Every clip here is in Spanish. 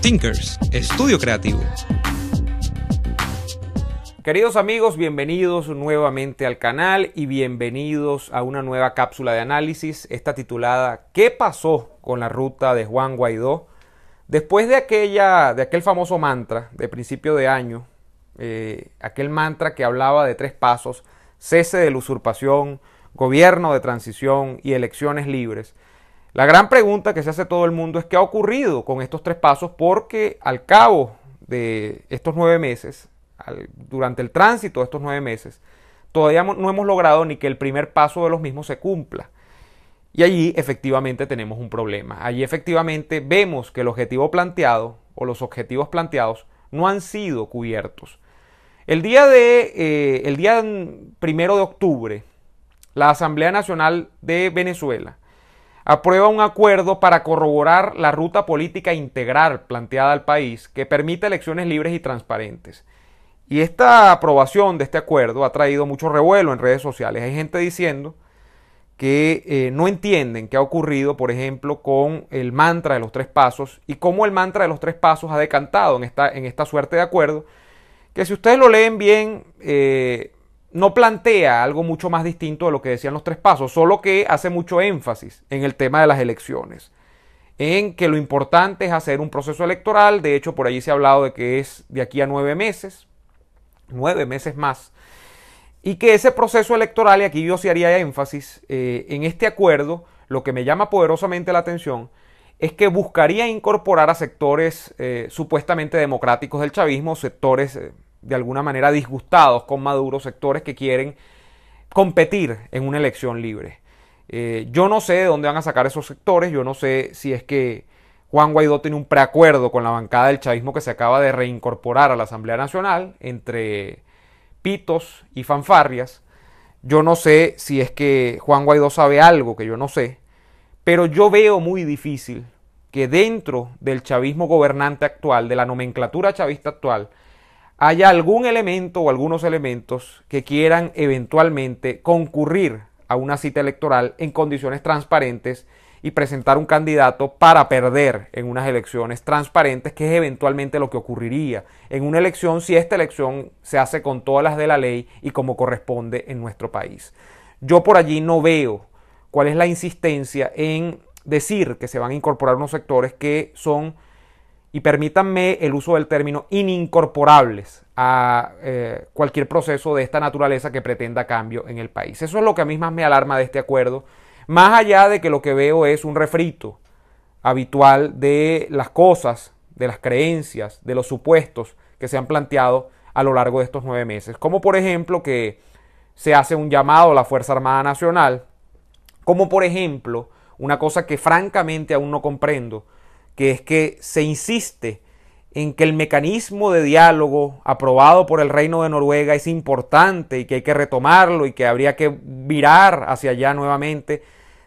Tinkers, estudio creativo. Queridos amigos, bienvenidos nuevamente al canal y bienvenidos a una nueva cápsula de análisis, esta titulada ¿Qué pasó con la ruta de Juan Guaidó? Después de, aquella, de aquel famoso mantra de principio de año, eh, aquel mantra que hablaba de tres pasos, cese de la usurpación, gobierno de transición y elecciones libres, la gran pregunta que se hace todo el mundo es qué ha ocurrido con estos tres pasos porque al cabo de estos nueve meses, durante el tránsito de estos nueve meses, todavía no hemos logrado ni que el primer paso de los mismos se cumpla. Y allí efectivamente tenemos un problema. Allí efectivamente vemos que el objetivo planteado o los objetivos planteados no han sido cubiertos. El día, de, eh, el día primero de octubre, la Asamblea Nacional de Venezuela aprueba un acuerdo para corroborar la ruta política integral planteada al país que permite elecciones libres y transparentes. Y esta aprobación de este acuerdo ha traído mucho revuelo en redes sociales. Hay gente diciendo que eh, no entienden qué ha ocurrido, por ejemplo, con el mantra de los tres pasos y cómo el mantra de los tres pasos ha decantado en esta, en esta suerte de acuerdo, que si ustedes lo leen bien, eh, no plantea algo mucho más distinto de lo que decían los tres pasos, solo que hace mucho énfasis en el tema de las elecciones, en que lo importante es hacer un proceso electoral, de hecho por allí se ha hablado de que es de aquí a nueve meses, nueve meses más, y que ese proceso electoral, y aquí yo se haría énfasis eh, en este acuerdo, lo que me llama poderosamente la atención, es que buscaría incorporar a sectores eh, supuestamente democráticos del chavismo, sectores... Eh, de alguna manera disgustados con Maduro, sectores que quieren competir en una elección libre. Eh, yo no sé de dónde van a sacar esos sectores, yo no sé si es que Juan Guaidó tiene un preacuerdo con la bancada del chavismo que se acaba de reincorporar a la Asamblea Nacional entre pitos y fanfarrias. Yo no sé si es que Juan Guaidó sabe algo que yo no sé, pero yo veo muy difícil que dentro del chavismo gobernante actual, de la nomenclatura chavista actual, haya algún elemento o algunos elementos que quieran eventualmente concurrir a una cita electoral en condiciones transparentes y presentar un candidato para perder en unas elecciones transparentes, que es eventualmente lo que ocurriría en una elección si esta elección se hace con todas las de la ley y como corresponde en nuestro país. Yo por allí no veo cuál es la insistencia en decir que se van a incorporar unos sectores que son y permítanme el uso del término inincorporables a eh, cualquier proceso de esta naturaleza que pretenda cambio en el país. Eso es lo que a mí más me alarma de este acuerdo, más allá de que lo que veo es un refrito habitual de las cosas, de las creencias, de los supuestos que se han planteado a lo largo de estos nueve meses, como por ejemplo que se hace un llamado a la Fuerza Armada Nacional, como por ejemplo una cosa que francamente aún no comprendo, que es que se insiste en que el mecanismo de diálogo aprobado por el Reino de Noruega es importante y que hay que retomarlo y que habría que virar hacia allá nuevamente,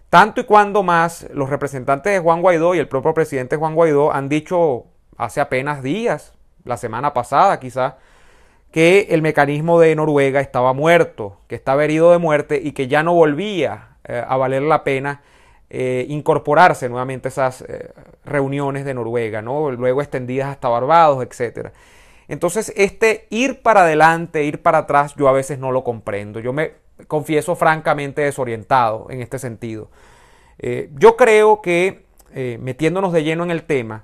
tanto y cuando más los representantes de Juan Guaidó y el propio presidente Juan Guaidó han dicho hace apenas días, la semana pasada quizás, que el mecanismo de Noruega estaba muerto, que estaba herido de muerte y que ya no volvía eh, a valer la pena eh, incorporarse nuevamente a esas eh, reuniones de Noruega, ¿no? luego extendidas hasta Barbados, etc. Entonces, este ir para adelante, ir para atrás, yo a veces no lo comprendo. Yo me confieso francamente desorientado en este sentido. Eh, yo creo que metiéndonos de lleno en el tema,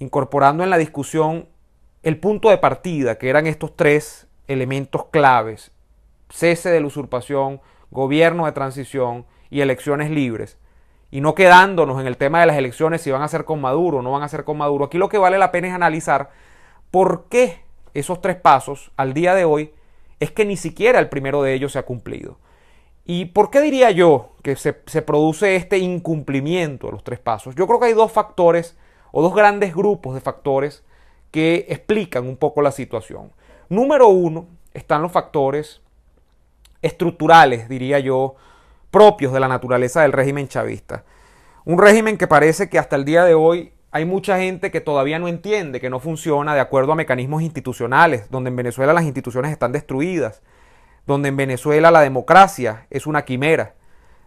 incorporando en la discusión el punto de partida, que eran estos tres elementos claves, cese de la usurpación, gobierno de transición y elecciones libres, y no quedándonos en el tema de las elecciones si van a ser con Maduro o no van a ser con Maduro. Aquí lo que vale la pena es analizar por qué esos tres pasos al día de hoy es que ni siquiera el primero de ellos se ha cumplido. ¿Y por qué diría yo que se, produce este incumplimiento de los tres pasos? Yo creo que hay dos factores o dos grandes grupos de factores que explican un poco la situación. Número uno están los factores estructurales, diría yo, propios de la naturaleza del régimen chavista. Un régimen que parece que hasta el día de hoy hay mucha gente que todavía no entiende que no funciona de acuerdo a mecanismos institucionales, donde en Venezuela las instituciones están destruidas, donde en Venezuela la democracia es una quimera,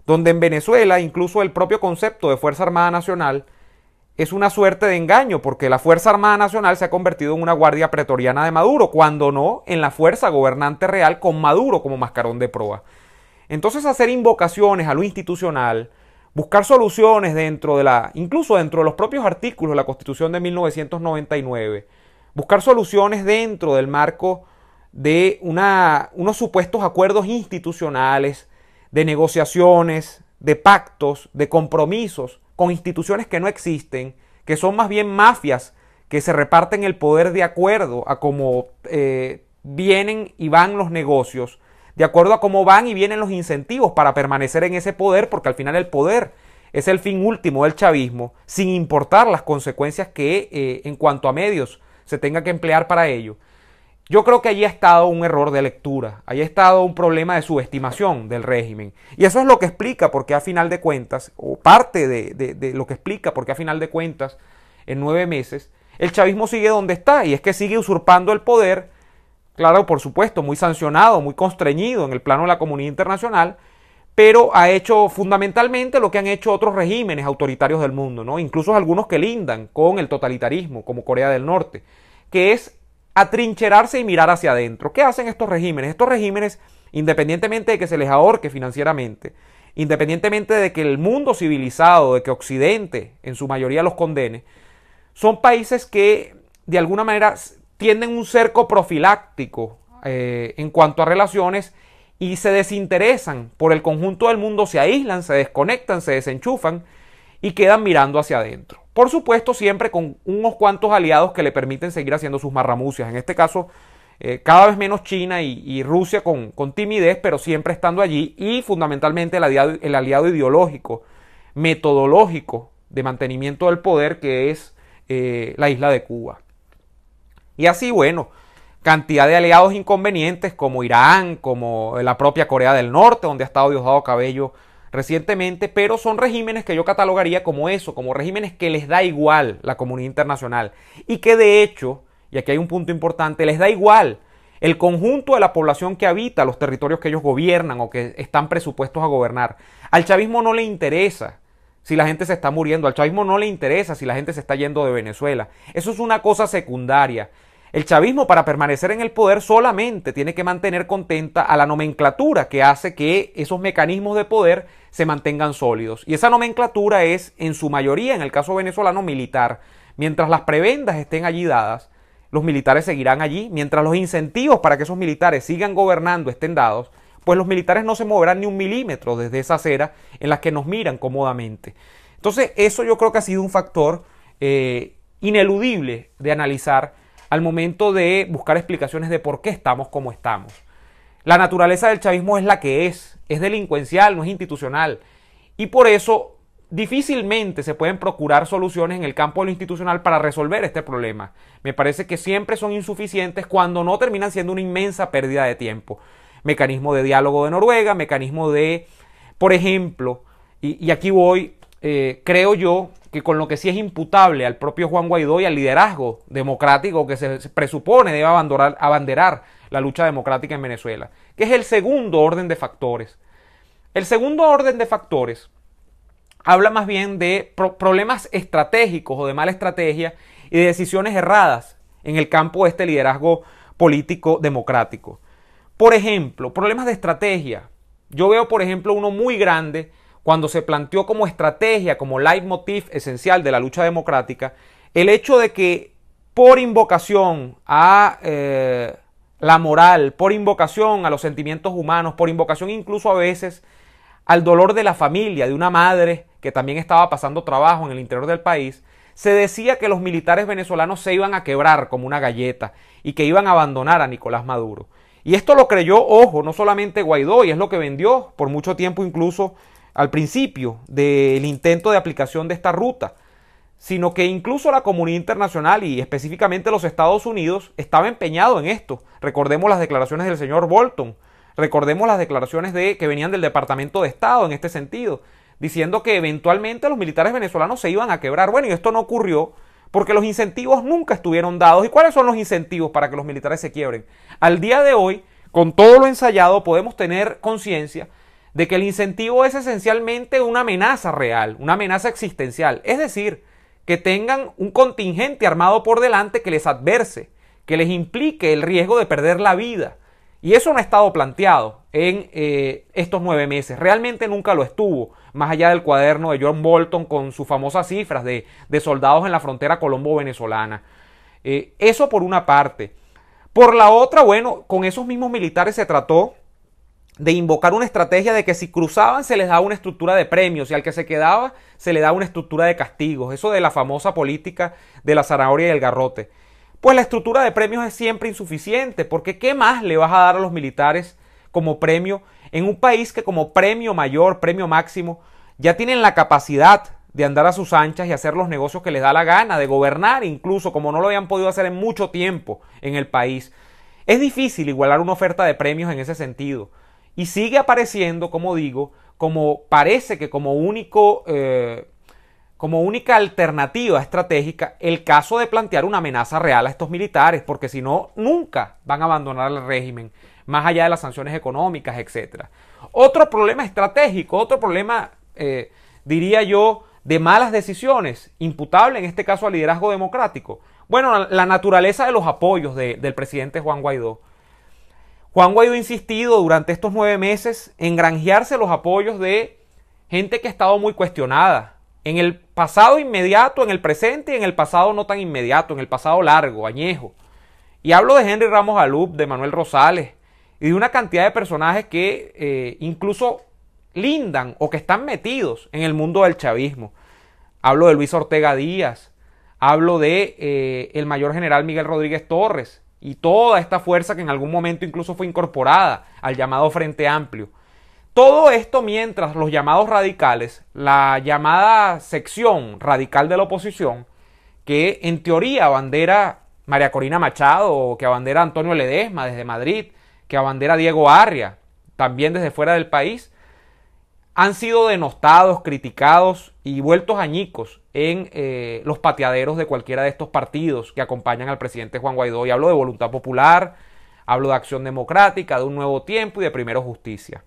donde en Venezuela incluso el propio concepto de Fuerza Armada Nacional es una suerte de engaño, porque la Fuerza Armada Nacional se ha convertido en una guardia pretoriana de Maduro, cuando no en la fuerza gobernante real con Maduro como mascarón de proa. Entonces hacer invocaciones a lo institucional, buscar soluciones dentro de la, incluso dentro de los propios artículos de la Constitución de 1999, buscar soluciones dentro del marco de unos supuestos acuerdos institucionales, de negociaciones, de pactos, de compromisos con instituciones que no existen, que son más bien mafias que se reparten el poder de acuerdo a cómo eh, vienen y van los negocios de acuerdo a cómo van y vienen los incentivos para permanecer en ese poder, porque al final el poder es el fin último del chavismo, sin importar las consecuencias que eh, en cuanto a medios se tenga que emplear para ello. Yo creo que allí ha estado un error de lectura, ahí ha estado un problema de subestimación del régimen. Y eso es lo que explica porque a final de cuentas, o parte de, de lo que explica porque a final de cuentas, en nueve meses, el chavismo sigue donde está, y es que sigue usurpando el poder, claro, por supuesto, muy sancionado, muy constreñido en el plano de la comunidad internacional, pero ha hecho fundamentalmente lo que han hecho otros regímenes autoritarios del mundo, ¿no? incluso algunos que lindan con el totalitarismo, como Corea del Norte, que es atrincherarse y mirar hacia adentro. ¿Qué hacen estos regímenes? Estos regímenes, independientemente de que se les ahorque financieramente, independientemente de que el mundo civilizado, de que Occidente en su mayoría los condene, son países que de alguna manera tienden un cerco profiláctico eh, en cuanto a relaciones y se desinteresan por el conjunto del mundo, se aíslan, se desconectan, se desenchufan y quedan mirando hacia adentro. Por supuesto, siempre con unos cuantos aliados que le permiten seguir haciendo sus marramucias. En este caso, eh, cada vez menos China y, Rusia con, timidez, pero siempre estando allí y fundamentalmente el aliado, el aliado ideológico, metodológico de mantenimiento del poder que es eh, la isla de Cuba. Y así, bueno, cantidad de aliados inconvenientes como Irán, como la propia Corea del Norte, donde ha estado Diosdado Cabello recientemente, pero son regímenes que yo catalogaría como eso, como regímenes que les da igual la comunidad internacional y que de hecho, y aquí hay un punto importante, les da igual el conjunto de la población que habita los territorios que ellos gobiernan o que están presupuestos a gobernar. Al chavismo no le interesa si la gente se está muriendo. Al chavismo no le interesa si la gente se está yendo de Venezuela. Eso es una cosa secundaria. El chavismo para permanecer en el poder solamente tiene que mantener contenta a la nomenclatura que hace que esos mecanismos de poder se mantengan sólidos. Y esa nomenclatura es en su mayoría, en el caso venezolano, militar. Mientras las prebendas estén allí dadas, los militares seguirán allí. Mientras los incentivos para que esos militares sigan gobernando estén dados, pues los militares no se moverán ni un milímetro desde esa acera en la que nos miran cómodamente. Entonces, eso yo creo que ha sido un factor eh, ineludible de analizar al momento de buscar explicaciones de por qué estamos como estamos. La naturaleza del chavismo es la que es, es delincuencial, no es institucional, y por eso difícilmente se pueden procurar soluciones en el campo de lo institucional para resolver este problema. Me parece que siempre son insuficientes cuando no terminan siendo una inmensa pérdida de tiempo mecanismo de diálogo de Noruega, mecanismo de, por ejemplo, y, aquí voy, eh, creo yo que con lo que sí es imputable al propio Juan Guaidó y al liderazgo democrático que se presupone debe abandonar, abanderar la lucha democrática en Venezuela, que es el segundo orden de factores. El segundo orden de factores habla más bien de problemas estratégicos o de mala estrategia y de decisiones erradas en el campo de este liderazgo político democrático. Por ejemplo, problemas de estrategia. Yo veo, por ejemplo, uno muy grande cuando se planteó como estrategia, como leitmotiv esencial de la lucha democrática, el hecho de que por invocación a eh, la moral, por invocación a los sentimientos humanos, por invocación incluso a veces al dolor de la familia, de una madre que también estaba pasando trabajo en el interior del país, se decía que los militares venezolanos se iban a quebrar como una galleta y que iban a abandonar a Nicolás Maduro. Y esto lo creyó, ojo, no solamente Guaidó, y es lo que vendió por mucho tiempo incluso al principio del intento de aplicación de esta ruta, sino que incluso la comunidad internacional y específicamente los Estados Unidos estaba empeñado en esto. Recordemos las declaraciones del señor Bolton, recordemos las declaraciones de, que venían del Departamento de Estado en este sentido, diciendo que eventualmente los militares venezolanos se iban a quebrar. Bueno, y esto no ocurrió, porque los incentivos nunca estuvieron dados. ¿Y cuáles son los incentivos para que los militares se quiebren? Al día de hoy, con todo lo ensayado, podemos tener conciencia de que el incentivo es esencialmente una amenaza real, una amenaza existencial. Es decir, que tengan un contingente armado por delante que les adverse, que les implique el riesgo de perder la vida. Y eso no ha estado planteado en eh, estos nueve meses. Realmente nunca lo estuvo, más allá del cuaderno de John Bolton con sus famosas cifras de, soldados en la frontera colombo-venezolana. Eh, eso por una parte. Por la otra, bueno, con esos mismos militares se trató de invocar una estrategia de que si cruzaban se les daba una estructura de premios y al que se quedaba se le daba una estructura de castigos. Eso de la famosa política de la zanahoria y el garrote. Pues la estructura de premios es siempre insuficiente, porque ¿qué más le vas a dar a los militares como premio en un país que como premio mayor, premio máximo, ya tienen la capacidad de andar a sus anchas y hacer los negocios que les da la gana, de gobernar incluso, como no lo habían podido hacer en mucho tiempo en el país. Es difícil igualar una oferta de premios en ese sentido. Y sigue apareciendo, como digo, como parece que como único... Eh, como única alternativa estratégica el caso de plantear una amenaza real a estos militares, porque si no, nunca van a abandonar el régimen más allá de las sanciones económicas, etc. Otro problema estratégico, otro problema, eh, diría yo, de malas decisiones, imputable en este caso al liderazgo democrático. Bueno, la naturaleza de los apoyos del presidente Juan Guaidó. Juan Guaidó ha insistido durante estos nueve meses en granjearse los apoyos de gente que ha estado muy cuestionada, en el pasado inmediato, en el presente y en el pasado no tan inmediato, en el pasado largo, añejo. Y hablo de Henry Ramos Alup, de Manuel Rosales, y de una cantidad de personajes que eh, incluso lindan o que están metidos en el mundo del chavismo. Hablo de Luis Ortega Díaz, hablo de eh, el mayor general Miguel Rodríguez Torres y toda esta fuerza que en algún momento incluso fue incorporada al llamado Frente Amplio. Todo esto mientras los llamados radicales, la llamada sección radical de la oposición, que en teoría abandera María Corina Machado o que abandera Antonio Ledesma desde Madrid, que abandera Diego Arria, también desde fuera del país, han sido denostados, criticados y vueltos añicos en eh, los pateaderos de cualquiera de estos partidos que acompañan al presidente Juan Guaidó. Y hablo de Voluntad Popular, hablo de Acción Democrática, de Un Nuevo Tiempo y de Primero Justicia.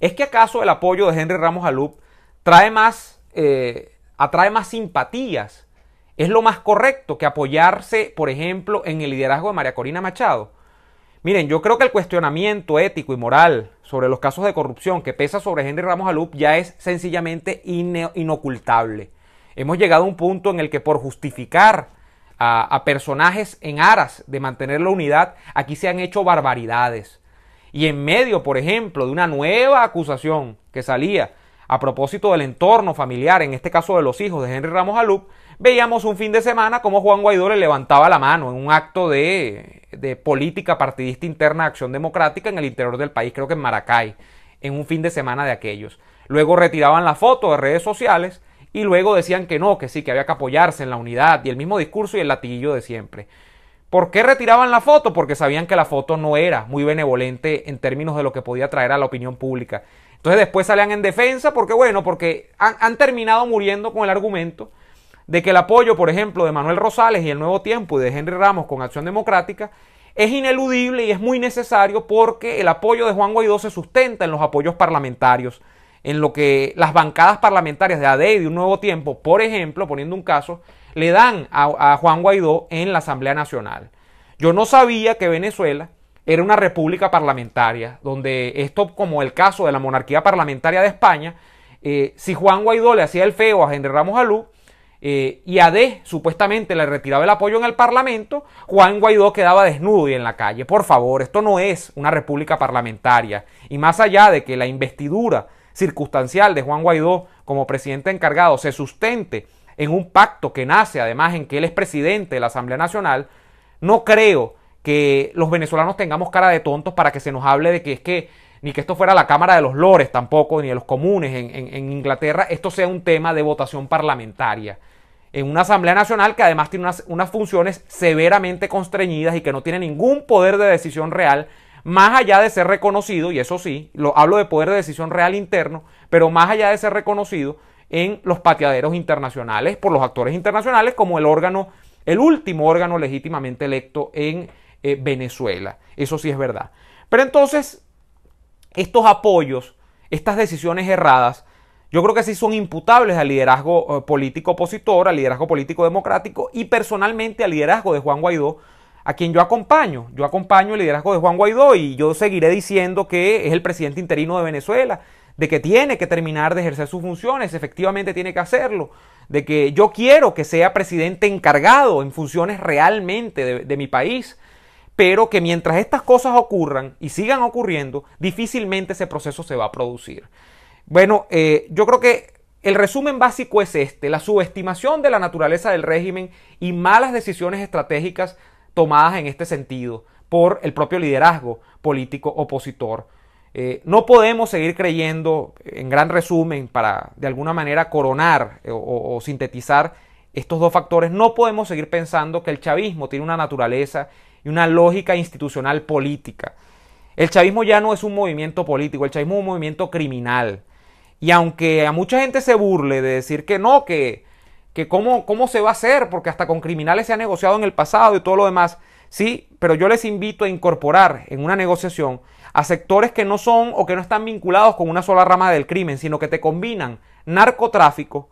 ¿Es que acaso el apoyo de Henry Ramos Alup trae más, eh, atrae más simpatías? ¿Es lo más correcto que apoyarse, por ejemplo, en el liderazgo de María Corina Machado? Miren, yo creo que el cuestionamiento ético y moral sobre los casos de corrupción que pesa sobre Henry Ramos Alup ya es sencillamente inocultable. Hemos llegado a un punto en el que por justificar a, personajes en aras de mantener la unidad, aquí se han hecho barbaridades. Y en medio, por ejemplo, de una nueva acusación que salía a propósito del entorno familiar, en este caso de los hijos de Henry Ramos Alup, veíamos un fin de semana como Juan Guaidó le levantaba la mano en un acto de, política partidista interna de acción democrática en el interior del país, creo que en Maracay, en un fin de semana de aquellos. Luego retiraban la foto de redes sociales y luego decían que no, que sí, que había que apoyarse en la unidad y el mismo discurso y el latiguillo de siempre. ¿Por qué retiraban la foto? Porque sabían que la foto no era muy benevolente en términos de lo que podía traer a la opinión pública. Entonces después salían en defensa porque, bueno, porque han terminado muriendo con el argumento de que el apoyo, por ejemplo, de Manuel Rosales y el Nuevo Tiempo y de Henry Ramos con Acción Democrática es ineludible y es muy necesario porque el apoyo de Juan Guaidó se sustenta en los apoyos parlamentarios, en lo que las bancadas parlamentarias de ADE y de un Nuevo Tiempo, por ejemplo, poniendo un caso, le dan a, Juan Guaidó en la Asamblea Nacional. Yo no sabía que Venezuela era una república parlamentaria, donde esto, como el caso de la monarquía parlamentaria de España, eh, si Juan Guaidó le hacía el feo a Henry Ramos Alú, eh, y AD supuestamente le retiraba el apoyo en el Parlamento, Juan Guaidó quedaba desnudo y en la calle. Por favor, esto no es una república parlamentaria. Y más allá de que la investidura circunstancial de Juan Guaidó como presidente encargado se sustente en un pacto que nace además en que él es presidente de la Asamblea Nacional, no creo que los venezolanos tengamos cara de tontos para que se nos hable de que es que ni que esto fuera la Cámara de los Lores tampoco, ni de los comunes en, Inglaterra, esto sea un tema de votación parlamentaria en una Asamblea Nacional que además tiene unas, funciones severamente constreñidas y que no tiene ningún poder de decisión real, más allá de ser reconocido, y eso sí, lo, hablo de poder de decisión real interno, pero más allá de ser reconocido en los pateaderos internacionales, por los actores internacionales, como el órgano, el último órgano legítimamente electo en eh, Venezuela. Eso sí es verdad. Pero entonces, estos apoyos, estas decisiones erradas, yo creo que sí son imputables al liderazgo eh, político opositor, al liderazgo político democrático y personalmente al liderazgo de Juan Guaidó, a quien yo acompaño. Yo acompaño el liderazgo de Juan Guaidó y yo seguiré diciendo que es el presidente interino de Venezuela, de que tiene que terminar de ejercer sus funciones, efectivamente tiene que hacerlo, de que yo quiero que sea presidente encargado en funciones realmente de, de mi país pero que mientras estas cosas ocurran y sigan ocurriendo, difícilmente ese proceso se va a producir. Bueno, eh, yo creo que el resumen básico es este, la subestimación de la naturaleza del régimen y malas decisiones estratégicas tomadas en este sentido por el propio liderazgo político opositor. Eh, no podemos seguir creyendo, en gran resumen, para de alguna manera coronar eh, o sintetizar estos dos factores, no podemos seguir pensando que el chavismo tiene una naturaleza una lógica institucional política. El chavismo ya no es un movimiento político, el chavismo es un movimiento criminal. Y aunque a mucha gente se burle de decir que no, que, que cómo, cómo se va a hacer, porque hasta con criminales se ha negociado en el pasado y todo lo demás, sí, pero yo les invito a incorporar en una negociación a sectores que no son o que no están vinculados con una sola rama del crimen, sino que te combinan narcotráfico,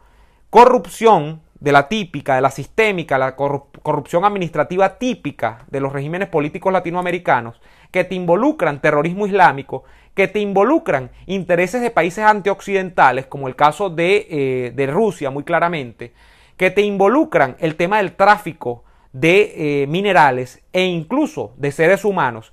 corrupción, de la típica, de la sistémica, la corrupción administrativa típica de los regímenes políticos latinoamericanos, que te involucran terrorismo islámico, que te involucran intereses de países antioccidentales, como el caso de, eh, Rusia muy claramente, que te involucran el tema del tráfico de eh, minerales e incluso de seres humanos,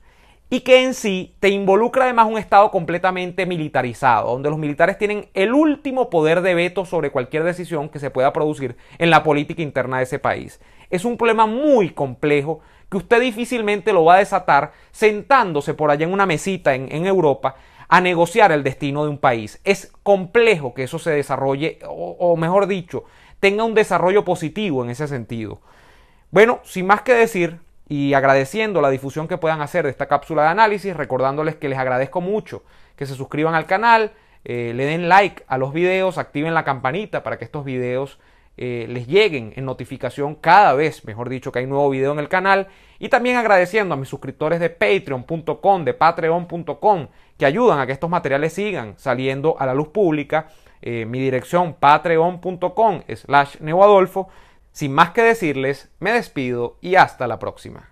y que en sí te involucra además un Estado completamente militarizado, donde los militares tienen el último poder de veto sobre cualquier decisión que se pueda producir en la política interna de ese país. Es un problema muy complejo que usted difícilmente lo va a desatar sentándose por allá en una mesita en, Europa a negociar el destino de un país. Es complejo que eso se desarrolle, o, o mejor dicho, tenga un desarrollo positivo en ese sentido. Bueno, sin más que decir, y agradeciendo la difusión que puedan hacer de esta cápsula de análisis, recordándoles que les agradezco mucho que se suscriban al canal, eh, le den like a los videos, activen la campanita para que estos videos eh, les lleguen en notificación cada vez, mejor dicho, que hay nuevo video en el canal. Y también agradeciendo a mis suscriptores de patreon.com, de patreon.com, que ayudan a que estos materiales sigan saliendo a la luz pública. Eh, mi dirección patreon.com slash neoadolfo. Sin más que decirles, me despido y hasta la próxima.